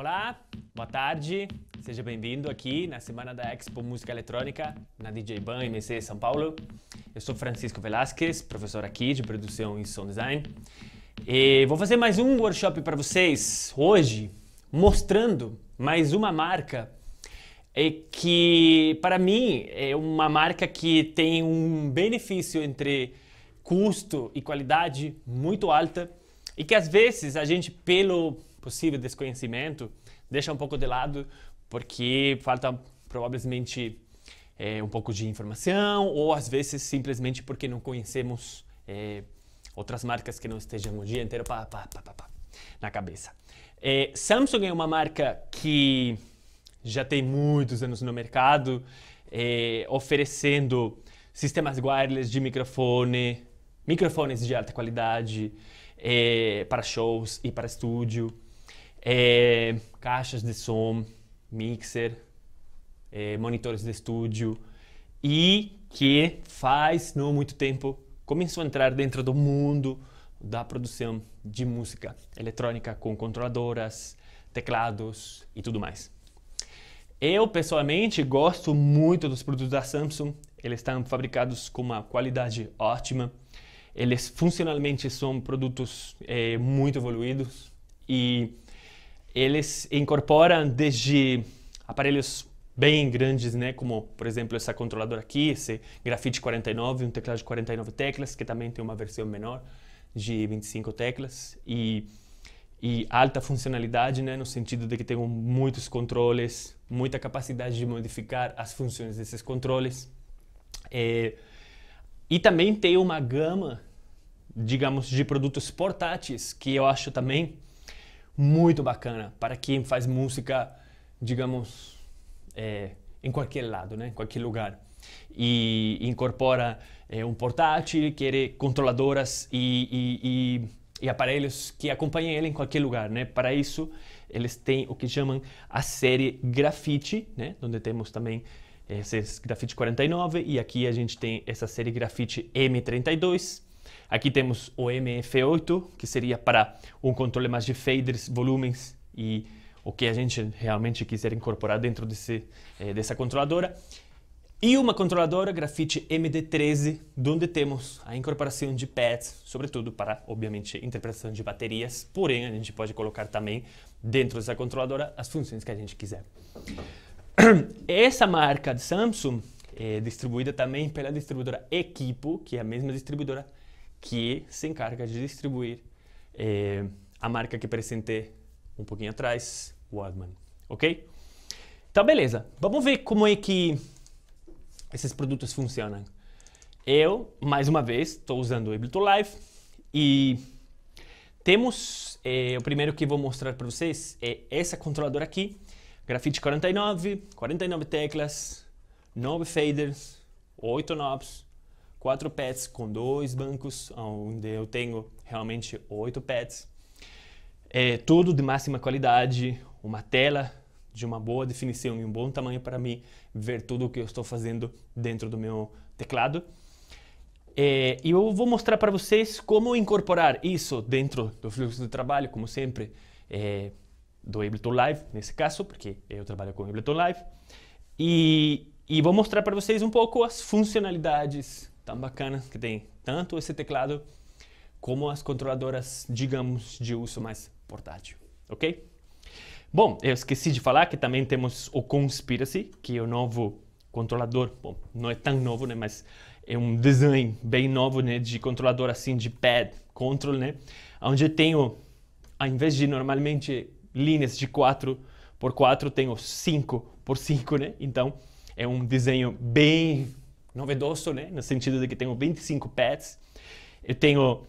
Olá, boa tarde, seja bem-vindo aqui na semana da Expo Música Eletrônica na DJ Ban MC São Paulo. Eu sou Francisco Velasquez, professor aqui de produção e som design, e vou fazer mais um workshop para vocês hoje, mostrando mais uma marca que para mim é uma marca que tem um benefício entre custo e qualidade muito alta e que às vezes a gente pelo possível desconhecimento, deixa um pouco de lado, porque falta provavelmente é, um pouco de informação, ou às vezes simplesmente porque não conhecemos é, outras marcas que não estejam o dia inteiro pá, pá, pá, pá na cabeça. É, Samsung é uma marca que já tem muitos anos no mercado, é, oferecendo sistemas wireless de microfone, microfones de alta qualidade, é, para shows e para estúdio é, caixas de som, mixer, é, monitores de estúdio e que faz não muito tempo começou a entrar dentro do mundo da produção de música eletrônica com controladoras, teclados e tudo mais. Eu pessoalmente gosto muito dos produtos da Samsung, eles estão fabricados com uma qualidade ótima, eles funcionalmente são produtos é, muito evoluídos e eles incorporam desde aparelhos bem grandes, né, como por exemplo essa controladora aqui, esse Graphite 49, um teclado de 49 teclas, que também tem uma versão menor de 25 teclas e, e alta funcionalidade, né, no sentido de que tem muitos controles, muita capacidade de modificar as funções desses controles. É, e também tem uma gama, digamos, de produtos portáteis que eu acho também muito bacana para quem faz música, digamos, é, em qualquer lado, né? em qualquer lugar. E incorpora é, um portátil, quer controladoras e, e, e, e aparelhos que acompanhem ele em qualquer lugar. Né? Para isso, eles têm o que chamam a série Grafite, né? onde temos também é, esses Grafite 49 e aqui a gente tem essa série Grafite M32 Aqui temos o MF8, que seria para um controle mais de faders, volumes e o que a gente realmente quiser incorporar dentro desse, eh, dessa controladora. E uma controladora Grafite MD13, onde temos a incorporação de pads, sobretudo para, obviamente, interpretação de baterias, porém a gente pode colocar também dentro dessa controladora as funções que a gente quiser. Essa marca de Samsung é distribuída também pela distribuidora Equipo, que é a mesma distribuidora que se encarga de distribuir eh, a marca que apresentei um pouquinho atrás, Waldman, ok? Então, beleza. Vamos ver como é que esses produtos funcionam. Eu, mais uma vez, estou usando o Ableton Live e temos, eh, o primeiro que vou mostrar para vocês é essa controladora aqui, Graphite 49, 49 teclas, 9 faders, 8 knobs, quatro pets com dois bancos, onde eu tenho realmente oito pets. É tudo de máxima qualidade, uma tela de uma boa definição e um bom tamanho para mim ver tudo o que eu estou fazendo dentro do meu teclado. É, e eu vou mostrar para vocês como incorporar isso dentro do fluxo de trabalho, como sempre, é, do Ableton Live, nesse caso, porque eu trabalho com Ableton Live. E, e vou mostrar para vocês um pouco as funcionalidades tão bacana, que tem tanto esse teclado como as controladoras, digamos, de uso mais portátil, ok? Bom, eu esqueci de falar que também temos o Conspiracy, que é o novo controlador, bom, não é tão novo, né, mas é um design bem novo, né, de controlador assim, de pad, control, né, onde eu tenho, ao invés de normalmente linhas de 4 por 4, tenho 5 por 5, né, então é um desenho bem novedoso, né? No sentido de que tenho 25 pads, Eu tenho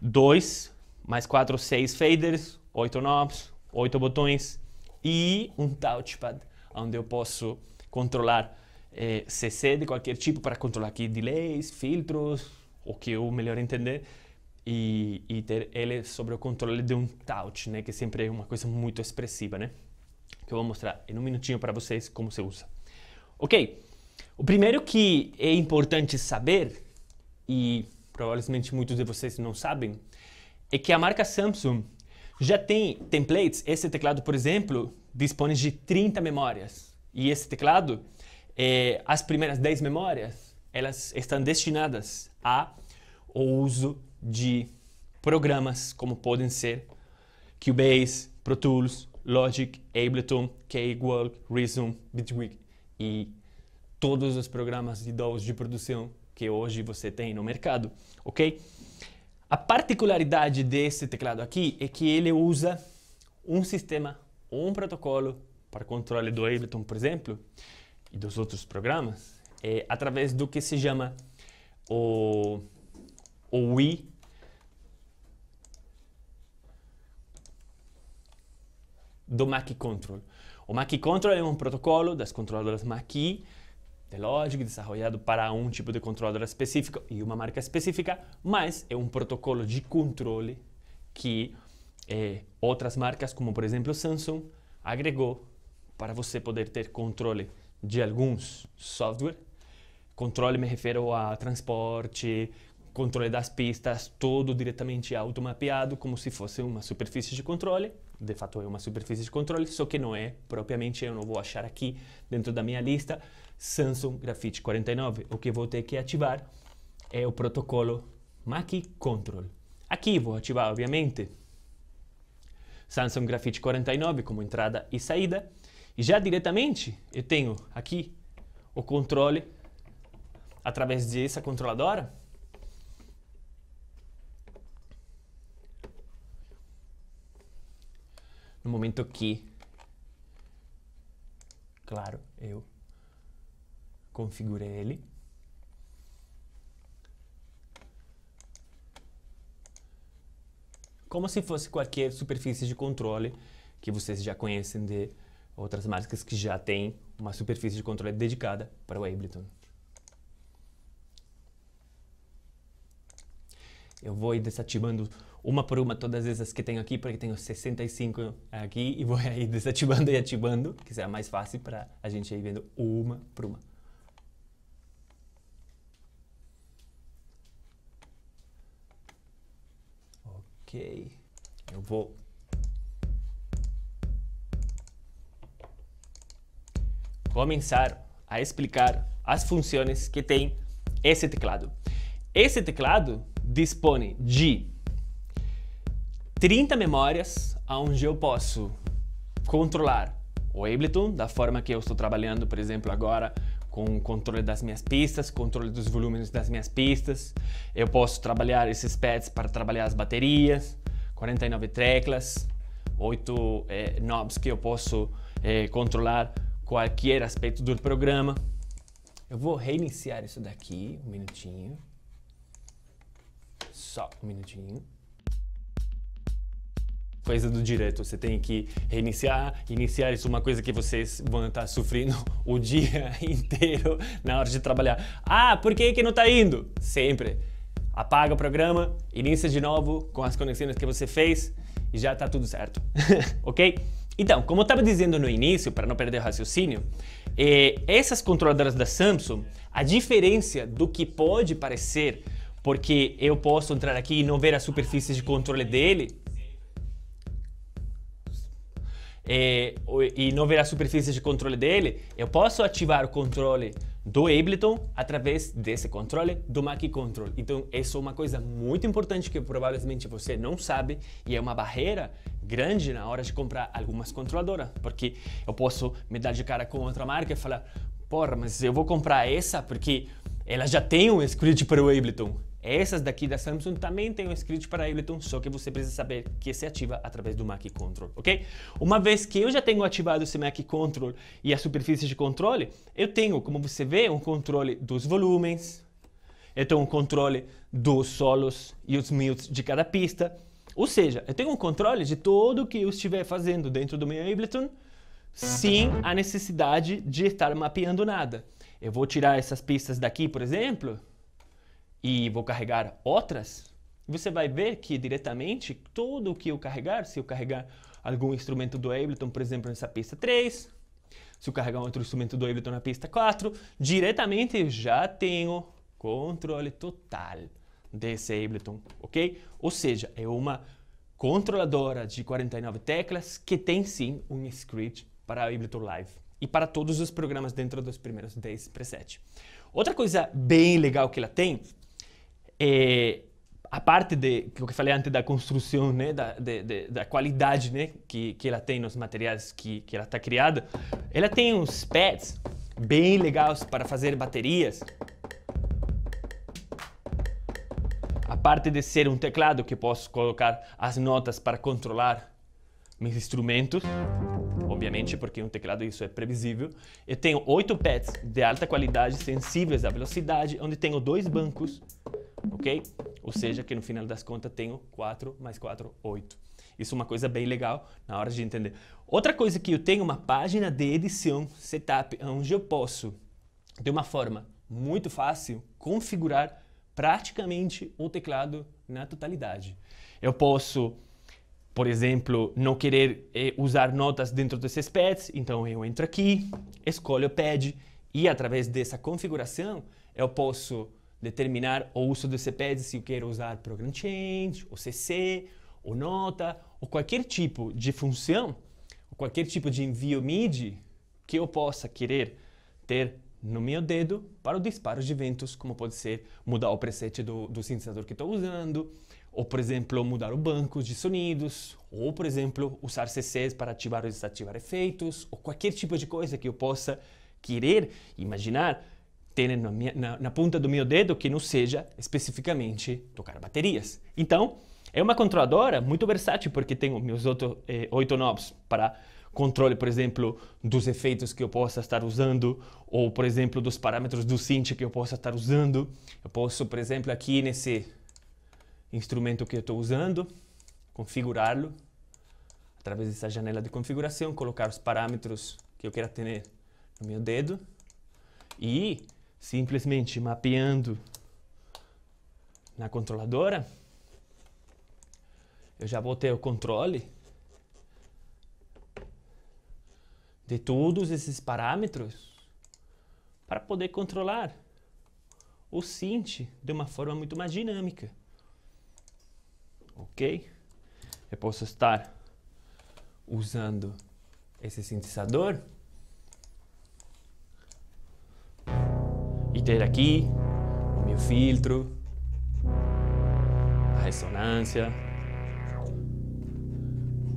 dois, mais quatro, seis faders, oito knobs, oito botões e um touchpad, onde eu posso controlar eh, CC de qualquer tipo para controlar aqui delays, filtros, o que eu melhor entender. E, e ter ele sobre o controle de um touch, né? Que sempre é uma coisa muito expressiva, né? Que eu vou mostrar em um minutinho para vocês como se usa. Ok, o primeiro que é importante saber, e provavelmente muitos de vocês não sabem, é que a marca Samsung já tem templates. Esse teclado, por exemplo, dispõe de 30 memórias. E esse teclado, é, as primeiras 10 memórias, elas estão destinadas ao uso de programas como podem ser Cubase, Pro Tools, Logic, Ableton, K-Work, Reason, Bitwig e todos os programas de DAWs de produção que hoje você tem no mercado, ok? A particularidade desse teclado aqui é que ele usa um sistema, um protocolo para controle do Ableton, por exemplo, e dos outros programas, é, através do que se chama o, o Wii do Mackie Control. O Mackie Control é um protocolo das controladoras Maci lógico, desenvolvido para um tipo de controlador específico e uma marca específica, mas é um protocolo de controle que eh, outras marcas, como por exemplo Samsung, agregou para você poder ter controle de alguns software. Controle me refiro a transporte, controle das pistas, todo diretamente automapeado, como se fosse uma superfície de controle. De fato, é uma superfície de controle, só que não é propriamente. Eu não vou achar aqui dentro da minha lista Samsung Graphite 49. O que vou ter que ativar é o protocolo MACI Control. Aqui vou ativar, obviamente, Samsung Graphite 49 como entrada e saída. E já diretamente eu tenho aqui o controle através dessa controladora no momento que, claro, eu configurei ele. Como se fosse qualquer superfície de controle que vocês já conhecem de outras marcas que já têm uma superfície de controle dedicada para o Ableton. Eu vou ir desativando uma por uma todas essas que tenho aqui, porque tenho 65 eh, aqui, e vou aí desativando e ativando, que será mais fácil para a gente ir vendo uma por uma. Ok, eu vou começar a explicar as funções que tem esse teclado. Esse teclado dispõe de 30 memórias onde eu posso controlar o Ableton, da forma que eu estou trabalhando, por exemplo, agora com o controle das minhas pistas, controle dos volumes das minhas pistas. Eu posso trabalhar esses pads para trabalhar as baterias, 49 teclas, 8 eh, knobs que eu posso eh, controlar qualquer aspecto do programa. Eu vou reiniciar isso daqui, um minutinho. Só um minutinho. Coisa do direto, você tem que reiniciar, iniciar isso é uma coisa que vocês vão estar sofrendo o dia inteiro na hora de trabalhar. Ah, por que que não está indo? Sempre. Apaga o programa, inicia de novo com as conexões que você fez e já está tudo certo, ok? Então, como eu estava dizendo no início, para não perder o raciocínio, eh, essas controladoras da Samsung, a diferença do que pode parecer porque eu posso entrar aqui e não ver a superfície de controle dele, é, e não ver a superfície de controle dele, eu posso ativar o controle do Ableton através desse controle do Mac Control. Então, isso é uma coisa muito importante que provavelmente você não sabe e é uma barreira grande na hora de comprar algumas controladoras, porque eu posso me dar de cara com outra marca e falar, porra, mas eu vou comprar essa porque ela já tem um script para o Ableton. Essas daqui da Samsung também tem um script para Ableton, só que você precisa saber que se ativa através do Mac Control, ok? Uma vez que eu já tenho ativado esse Mac Control e a superfície de controle, eu tenho, como você vê, um controle dos volumes, eu tenho um controle dos solos e os mutes de cada pista, ou seja, eu tenho um controle de tudo o que eu estiver fazendo dentro do meu Ableton, sem a necessidade de estar mapeando nada. Eu vou tirar essas pistas daqui, por exemplo, e vou carregar outras, você vai ver que diretamente todo o que eu carregar, se eu carregar algum instrumento do Ableton, por exemplo, nessa pista 3, se eu carregar outro instrumento do Ableton na pista 4, diretamente eu já tenho controle total desse Ableton, ok? Ou seja, é uma controladora de 49 teclas que tem sim um script para Ableton Live e para todos os programas dentro dos primeiros 10 presets. Outra coisa bem legal que ela tem é, a parte de que eu falei antes da construção né da, de, de, da qualidade né que, que ela tem nos materiais que, que ela está criada ela tem uns pads bem legais para fazer baterias a parte de ser um teclado que posso colocar as notas para controlar meus instrumentos obviamente porque um teclado isso é previsível eu tenho oito pads de alta qualidade sensíveis à velocidade onde tenho dois bancos ok? Ou seja, que no final das contas tenho 4 mais 4, 8. Isso é uma coisa bem legal na hora de entender. Outra coisa que eu tenho uma página de edição setup, onde eu posso, de uma forma muito fácil, configurar praticamente o teclado na totalidade. Eu posso, por exemplo, não querer eh, usar notas dentro desses pads, então eu entro aqui, escolho o pad e através dessa configuração eu posso determinar o uso do CPED se eu quero usar Program Change, ou CC, ou nota, ou qualquer tipo de função, ou qualquer tipo de envio MIDI que eu possa querer ter no meu dedo para o disparo de eventos, como pode ser mudar o preset do, do sintetizador que estou usando, ou, por exemplo, mudar o banco de sonidos, ou, por exemplo, usar CCs para ativar ou desativar efeitos, ou qualquer tipo de coisa que eu possa querer imaginar ter na, minha, na, na ponta do meu dedo que não seja especificamente tocar baterias. Então, é uma controladora muito versátil porque tem meus outros eh, oito knobs para controle, por exemplo, dos efeitos que eu possa estar usando ou, por exemplo, dos parâmetros do synth que eu possa estar usando. Eu posso, por exemplo, aqui nesse instrumento que eu estou usando, configurá-lo através dessa janela de configuração, colocar os parâmetros que eu quero ter no meu dedo e simplesmente mapeando na controladora, eu já vou ter o controle de todos esses parâmetros para poder controlar o synth de uma forma muito mais dinâmica. Ok? Eu posso estar usando esse sintetizador e ter aqui o meu filtro, a ressonância,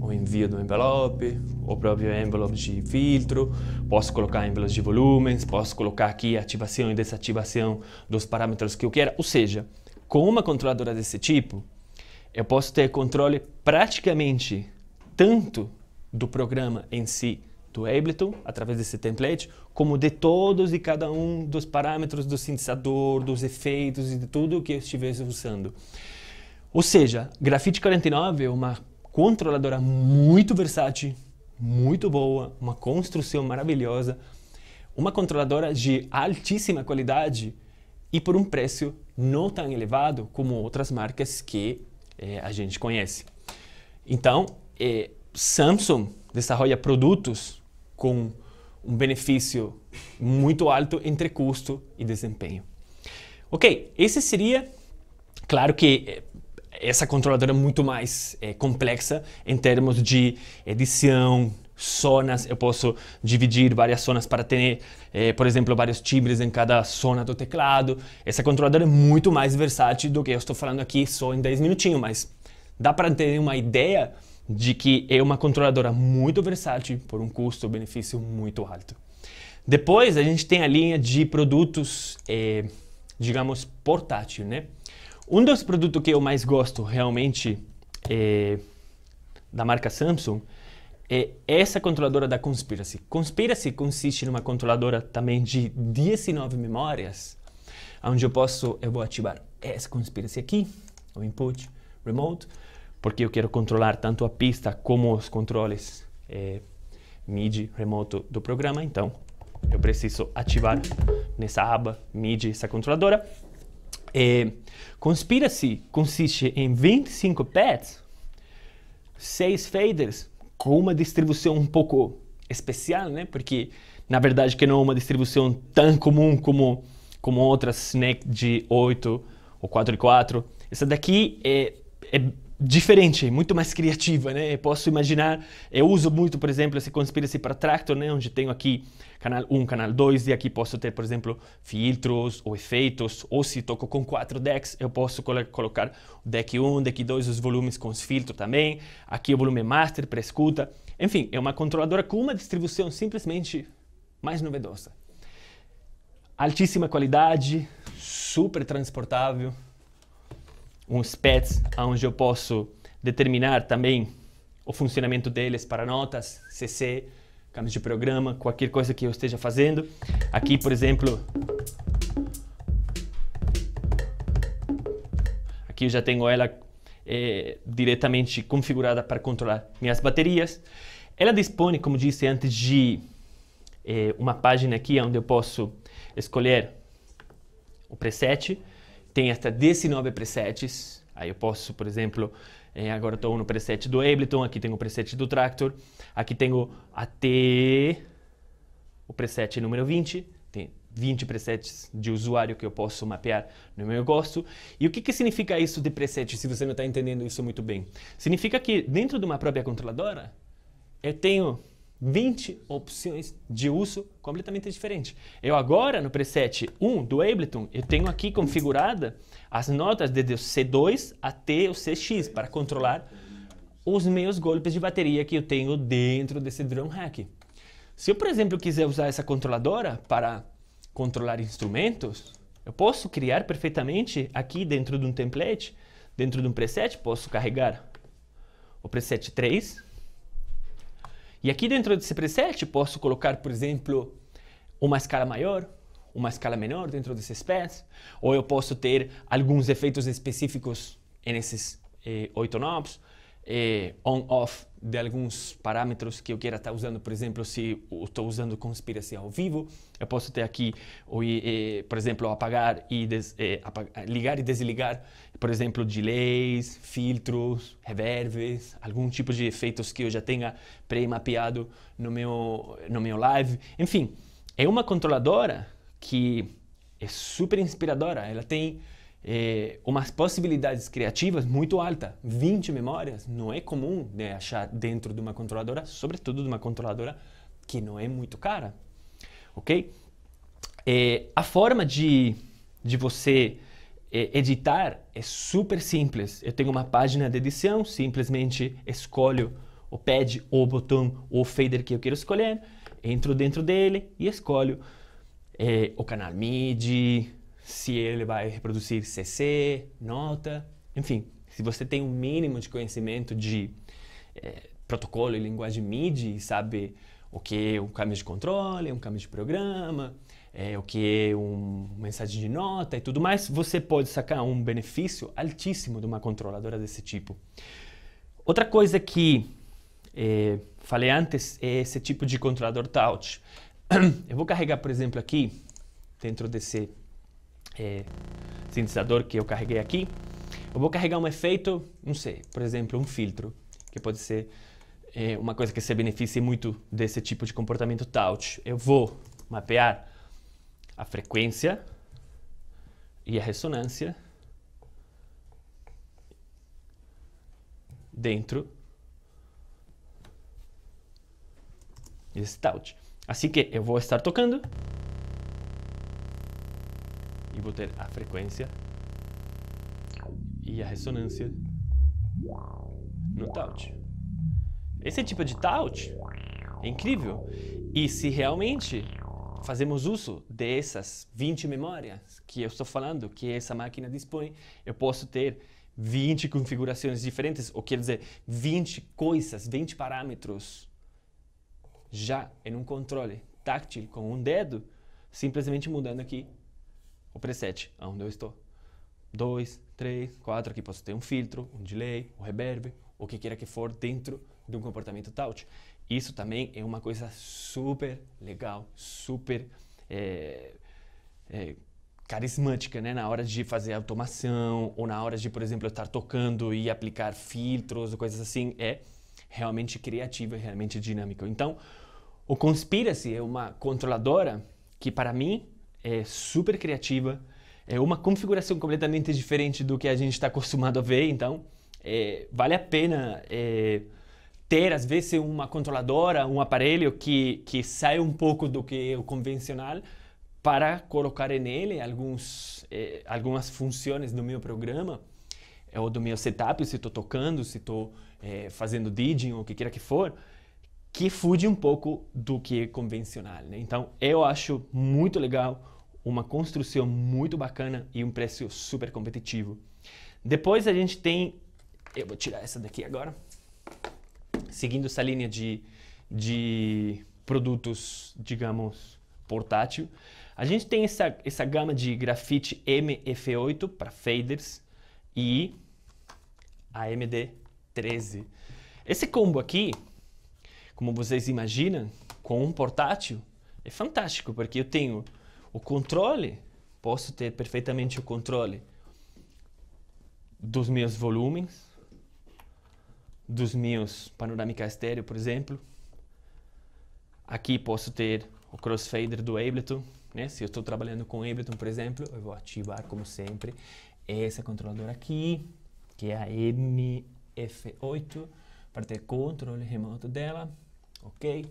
o envio do envelope, o próprio envelope de filtro, posso colocar envelopes de volumes, posso colocar aqui ativação e desativação dos parâmetros que eu quero, ou seja, com uma controladora desse tipo, eu posso ter controle praticamente tanto do programa em si, do Ableton, através desse template, como de todos e cada um dos parâmetros do sintetizador, dos efeitos e de tudo que eu estivesse usando. Ou seja, Graphite 49 é uma controladora muito versátil, muito boa, uma construção maravilhosa, uma controladora de altíssima qualidade e por um preço não tão elevado como outras marcas que eh, a gente conhece. Então, eh, Samsung desenvolve produtos com um benefício muito alto entre custo e desempenho. Ok, esse seria, claro que eh, essa controladora é muito mais é, complexa em termos de edição, zonas, eu posso dividir várias zonas para ter, eh, por exemplo, vários timbres em cada zona do teclado. Essa controladora é muito mais versátil do que eu estou falando aqui só em 10 minutinhos, mas dá para ter uma ideia de que é uma controladora muito versátil por um custo-benefício muito alto. Depois a gente tem a linha de produtos, eh, digamos, portátil, né? Um dos produtos que eu mais gosto realmente eh, da marca Samsung é essa controladora da Conspiracy. Conspiracy consiste numa controladora também de 19 memórias, onde eu posso, eu vou ativar essa Conspiracy aqui, o input, remote, porque eu quero controlar tanto a pista como os controles é, eh, MIDI remoto do programa. Então, eu preciso ativar nessa aba MIDI essa controladora. É, eh, Conspiracy consiste em 25 pads, 6 faders, com uma distribuição um pouco especial, né? Porque, na verdade, que não é uma distribuição tão comum como, como outras Snake né? de 8 ou 4 e 4. Essa daqui é, é diferente, muito mais criativa, né? Eu posso imaginar, eu uso muito, por exemplo, esse Conspiracy para Tractor, né? Onde tenho aqui canal 1, canal 2, e aqui posso ter, por exemplo, filtros ou efeitos, ou se toco com quatro decks, eu posso colocar o deck 1, deck 2, os volumes com os filtros também, aqui o volume master para escuta. Enfim, é uma controladora com uma distribuição simplesmente mais novedosa. Altíssima qualidade, super transportável, uns pads onde eu posso determinar também o funcionamento deles para notas, CC, câmbio de programa, qualquer coisa que eu esteja fazendo. Aqui, por exemplo, aqui eu já tenho ela é, diretamente configurada para controlar minhas baterias. Ela dispõe, como disse antes, de é, uma página aqui onde eu posso escolher o preset tem até 19 presets. Aí eu posso, por exemplo, eh, agora estou no preset do Ableton, aqui tenho o preset do Tractor, aqui tenho até o preset número 20, tem 20 presets de usuário que eu posso mapear no meu gosto. E o que, que significa isso de preset, se você não está entendendo isso muito bem? Significa que dentro de uma própria controladora, eu tenho 20 opções de uso completamente diferentes. Eu agora, no preset 1 do Ableton, eu tenho aqui configurada as notas de C2 até o CX para controlar os meus golpes de bateria que eu tenho dentro desse drum rack. Se eu, por exemplo, quiser usar essa controladora para controlar instrumentos, eu posso criar perfeitamente aqui dentro de um template, dentro de um preset, posso carregar o preset 3, e aqui dentro desse preset posso colocar, por exemplo, uma escala maior, uma escala menor dentro desses pés, ou eu posso ter alguns efeitos específicos nesses eh, oito knobs, eh, on-off de alguns parâmetros que eu queira estar tá usando. Por exemplo, se estou usando conspiração ao vivo, eu posso ter aqui, ou, eh, eh por exemplo, apagar e des, eh, ligar e desligar, por exemplo, delays, filtros, reverbs, algum tipo de efeitos que eu já tenha pré-mapeado no meu, no meu live. Enfim, é uma controladora que é super inspiradora. Ela tem é, umas possibilidades criativas muito alta. 20 memórias não é comum de achar dentro de uma controladora, sobretudo de uma controladora que não é muito cara, ok? É, a forma de, de você é, editar é super simples. Eu tenho uma página de edição, simplesmente escolho o pad, ou o botão, ou o fader que eu quero escolher, entro dentro dele e escolho é, o canal MIDI, se ele vai reproduzir CC, nota, enfim, se você tem um mínimo de conhecimento de é, protocolo e linguagem MIDI, sabe o que é um caminho de controle, um caminho de programa, é, o que é um, uma mensagem de nota e tudo mais, você pode sacar um benefício altíssimo de uma controladora desse tipo. Outra coisa que é, falei antes é esse tipo de controlador touch. Eu vou carregar, por exemplo, aqui, dentro desse é, sintetizador que eu carreguei aqui, eu vou carregar um efeito, não sei, por exemplo, um filtro, que pode ser é, uma coisa que se beneficie muito desse tipo de comportamento touch. Eu vou mapear a frequência e a ressonância dentro desse touch. Assim que eu vou estar tocando e vou ter a frequência e a ressonância no taut. Esse tipo de taut é incrível. E se realmente fazemos uso dessas 20 memórias que eu estou falando, que essa máquina dispõe, eu posso ter 20 configurações diferentes, ou quer dizer, 20 coisas, 20 parâmetros já em um controle táctil com um dedo, simplesmente mudando aqui o preset, onde eu estou. 2, 3, 4, aqui posso ter um filtro, um delay, um reverb, o que queira que for dentro de um comportamento touch. Isso também é uma coisa super legal, super é, é, carismática, né? Na hora de fazer automação ou na hora de, por exemplo, eu estar tocando e aplicar filtros ou coisas assim, é realmente criativa, é realmente dinâmico. Então, o Conspiracy é uma controladora que para mim é super criativa, é uma configuração completamente diferente do que a gente está acostumado a ver, então é, vale a pena é, ter, às vezes, uma controladora, um aparelho que, que sai um pouco do que é o convencional para colocar nele alguns, é, algumas funções do meu programa é, ou do meu setup, se estou tocando, se estou é, fazendo DJing ou o que queira que for, que fude um pouco do que é convencional. Né? Então, eu acho muito legal, uma construção muito bacana e um preço super competitivo. Depois a gente tem, eu vou tirar essa daqui agora, seguindo essa linha de, de produtos, digamos, portátil, a gente tem essa, essa gama de grafite MF8 para faders e AMD 13. Esse combo aqui como vocês imaginam, com um portátil, é fantástico, porque eu tenho o controle, posso ter perfeitamente o controle dos meus volumes, dos meus panorâmica estéreo, por exemplo. Aqui posso ter o crossfader do Ableton, né? Se eu estou trabalhando com Ableton, por exemplo, eu vou ativar, como sempre, essa controladora aqui, que é a MF8, para ter controle remoto dela ok?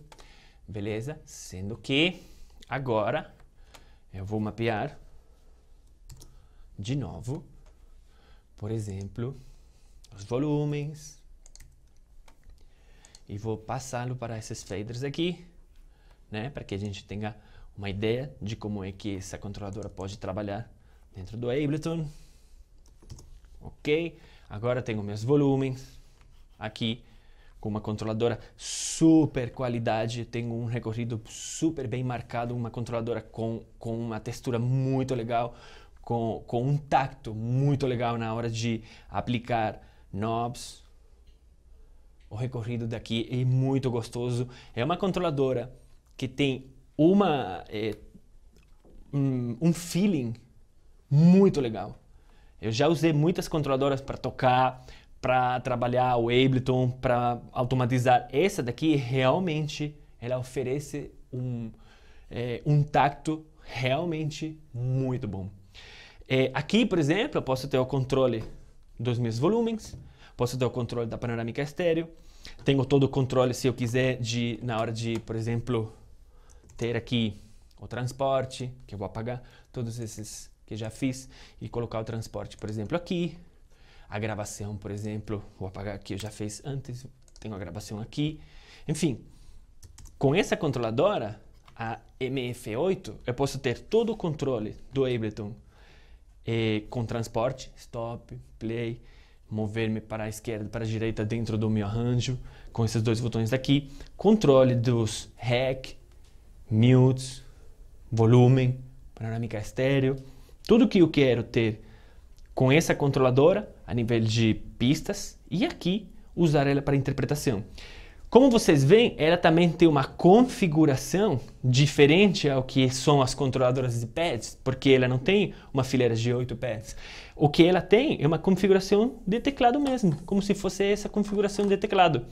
Beleza? Sendo que agora eu vou mapear de novo, por exemplo, os volumes e vou passá-lo para esses faders aqui, né? Para que a gente tenha uma ideia de como é que essa controladora pode trabalhar dentro do Ableton. Ok? Agora tenho meus volumes aqui com uma controladora super qualidade, tenho um recorrido super bem marcado, uma controladora com, com uma textura muito legal, com, com um tacto muito legal na hora de aplicar knobs. O recorrido daqui é muito gostoso. É uma controladora que tem uma é, um, um feeling muito legal. Eu já usei muitas controladoras para tocar, para trabalhar o Ableton, para automatizar. Essa daqui realmente ela oferece um, é, um tacto realmente muito bom. É, aqui, por exemplo, eu posso ter o controle dos meus volumes, posso ter o controle da panorâmica estéreo, tenho todo o controle, se eu quiser, de na hora de, por exemplo, ter aqui o transporte, que eu vou apagar todos esses que já fiz, e colocar o transporte, por exemplo, aqui, a gravação, por exemplo, vou apagar aqui, eu já fiz antes, tenho a gravação aqui. Enfim, com essa controladora, a MF8, eu posso ter todo o controle do Ableton e, eh, com transporte, stop, play, mover-me para a esquerda, para a direita dentro do meu arranjo, com esses dois botões daqui, controle dos REC, mutes, volume, panorâmica estéreo, tudo que eu quero ter com essa controladora a nível de pistas e aqui usar ela para interpretação. Como vocês veem, ela também tem uma configuração diferente ao que são as controladoras de pads, porque ela não tem uma fileira de oito pads. O que ela tem é uma configuração de teclado mesmo, como se fosse essa configuração de teclado.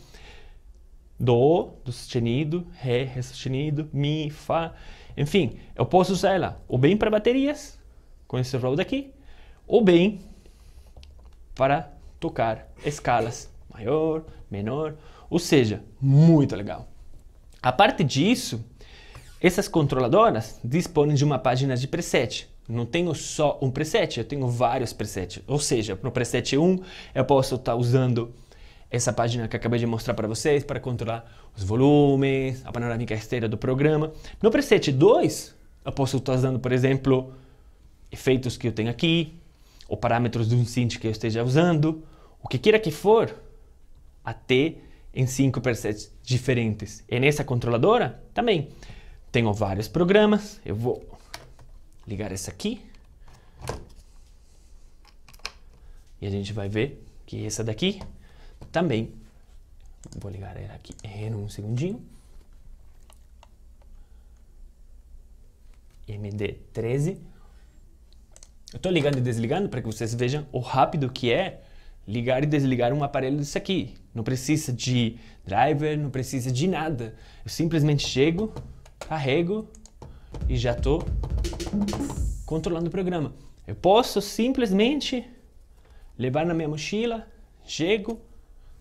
Do, do sustenido, Ré, Ré sustenido, Mi, Fá. Enfim, eu posso usar ela ou bem para baterias, com esse role daqui, ou bem para tocar escalas maior, menor, ou seja, muito legal. A parte disso, essas controladoras disponem de uma página de preset. Não tenho só um preset, eu tenho vários presets. Ou seja, no preset 1 eu posso estar tá usando essa página que acabei de mostrar para vocês para controlar os volumes, a panorâmica esteira do programa. No preset 2 eu posso estar tá usando, por exemplo, efeitos que eu tenho aqui, ou parâmetros de um cinto que eu esteja usando, o que queira que for, até em cinco presets diferentes. E nessa controladora também tenho vários programas. Eu vou ligar essa aqui. E a gente vai ver que essa daqui também. Vou ligar ela aqui em um segundinho. MD13 eu estou ligando e desligando para que vocês vejam o rápido que é ligar e desligar um aparelho desse aqui. Não precisa de driver, não precisa de nada. Eu simplesmente chego, carrego e já estou controlando o programa. Eu posso simplesmente levar na minha mochila, chego,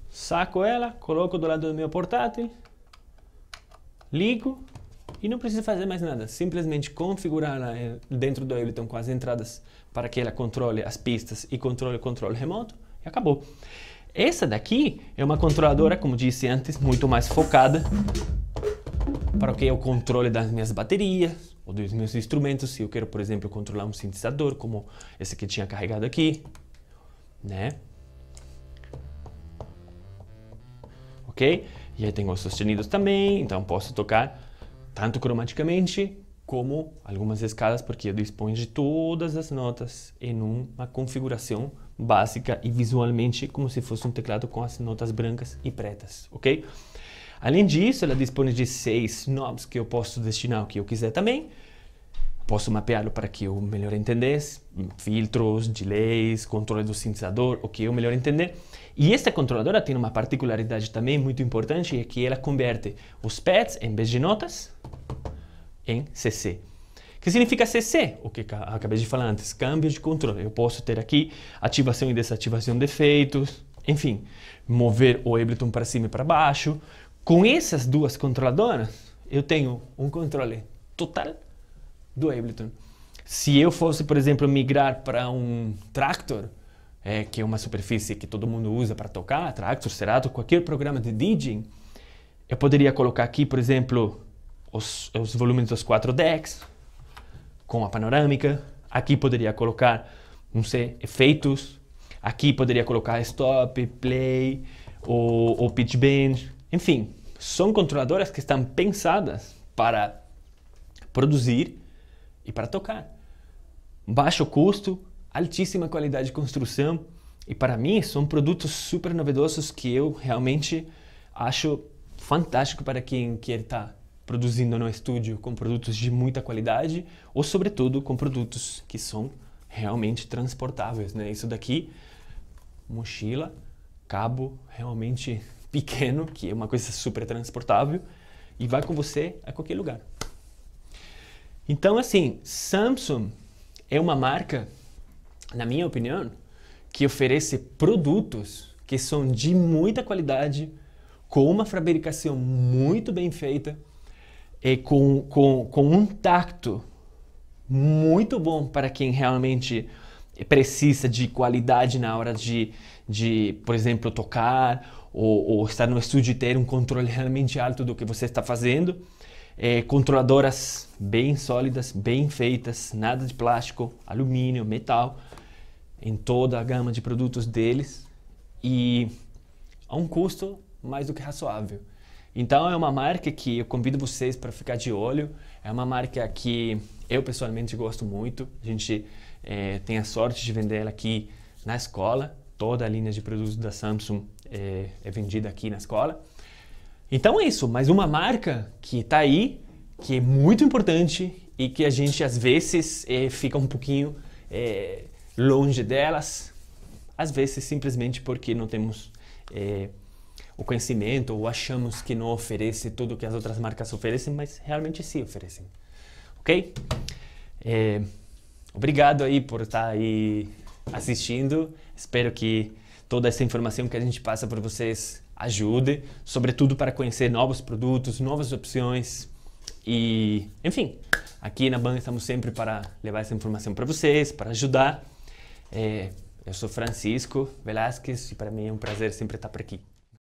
saco ela, coloco do lado do meu portátil, ligo e não precisa fazer mais nada. Simplesmente configurar eh, dentro do Ableton com as entradas para que ela controle as pistas e controle o controle remoto e acabou. Essa daqui é uma controladora, como disse antes, muito mais focada para o que é o controle das minhas baterias ou dos meus instrumentos. Se eu quero, por exemplo, controlar um sintetizador, como esse que tinha carregado aqui, né? Ok? E aí tem os sustenidos também, então posso tocar tanto cromaticamente como algumas escalas, porque eu dispõe de todas as notas em uma configuração básica e visualmente como se fosse um teclado com as notas brancas e pretas, ok? Além disso, ela dispõe de seis knobs que eu posso destinar o que eu quiser também, posso mapeá-lo para que eu melhor entendesse, filtros, delays, controle do sintetizador, o que eu melhor entender. E esta controladora tem uma particularidade também muito importante, é que ela converte os pads, em vez de notas, em CC. O que significa CC? O que acabei de falar antes, câmbio de controle. Eu posso ter aqui ativação e desativação de efeitos, enfim, mover o Ableton para cima e para baixo. Com essas duas controladoras, eu tenho um controle total do Ableton. Se eu fosse, por exemplo, migrar para um tractor, é, que é uma superfície que todo mundo usa para tocar, tractor, serato, qualquer programa de DJing, eu poderia colocar aqui, por exemplo, os, os volumes dos quatro decks, com a panorâmica. Aqui poderia colocar, não sei, efeitos. Aqui poderia colocar stop, play, ou, ou pitch bend. Enfim, são controladoras que estão pensadas para produzir e para tocar. Baixo custo, altíssima qualidade de construção e para mim são produtos super novedosos que eu realmente acho fantástico para quem quer estar tá produzindo no estúdio com produtos de muita qualidade ou sobretudo com produtos que são realmente transportáveis, né? Isso daqui mochila, cabo realmente pequeno, que é uma coisa super transportável e vai com você a qualquer lugar. Então, assim, Samsung é uma marca, na minha opinião, que oferece produtos que são de muita qualidade, com uma fabricação muito bem feita, e é com, com, com um tacto muito bom para quem realmente precisa de qualidade na hora de, de por exemplo, tocar ou, ou estar no estúdio e ter um controle realmente alto do que você está fazendo é, controladoras bem sólidas, bem feitas, nada de plástico, alumínio, metal, em toda a gama de produtos deles e a um custo mais do que razoável. Então é uma marca que eu convido vocês para ficar de olho. É uma marca que eu pessoalmente gosto muito. A gente é, tem a sorte de vender ela aqui na escola. Toda a linha de produtos da Samsung é, é vendida aqui na escola. Então é isso, mais uma marca que está aí, que é muito importante e que a gente às vezes é, fica um pouquinho é, longe delas, às vezes simplesmente porque não temos é, o conhecimento ou achamos que não oferece tudo que as outras marcas oferecem, mas realmente sim oferecem, ok? obrigado aí por estar aí assistindo, espero que toda essa informação que a gente passa para vocês ajude, sobretudo para conhecer novos produtos, novas opções. E, enfim, aqui na banca estamos sempre para levar essa informação para vocês, para ajudar. É, eu sou Francisco Velasquez e para mim é um prazer sempre estar por aqui.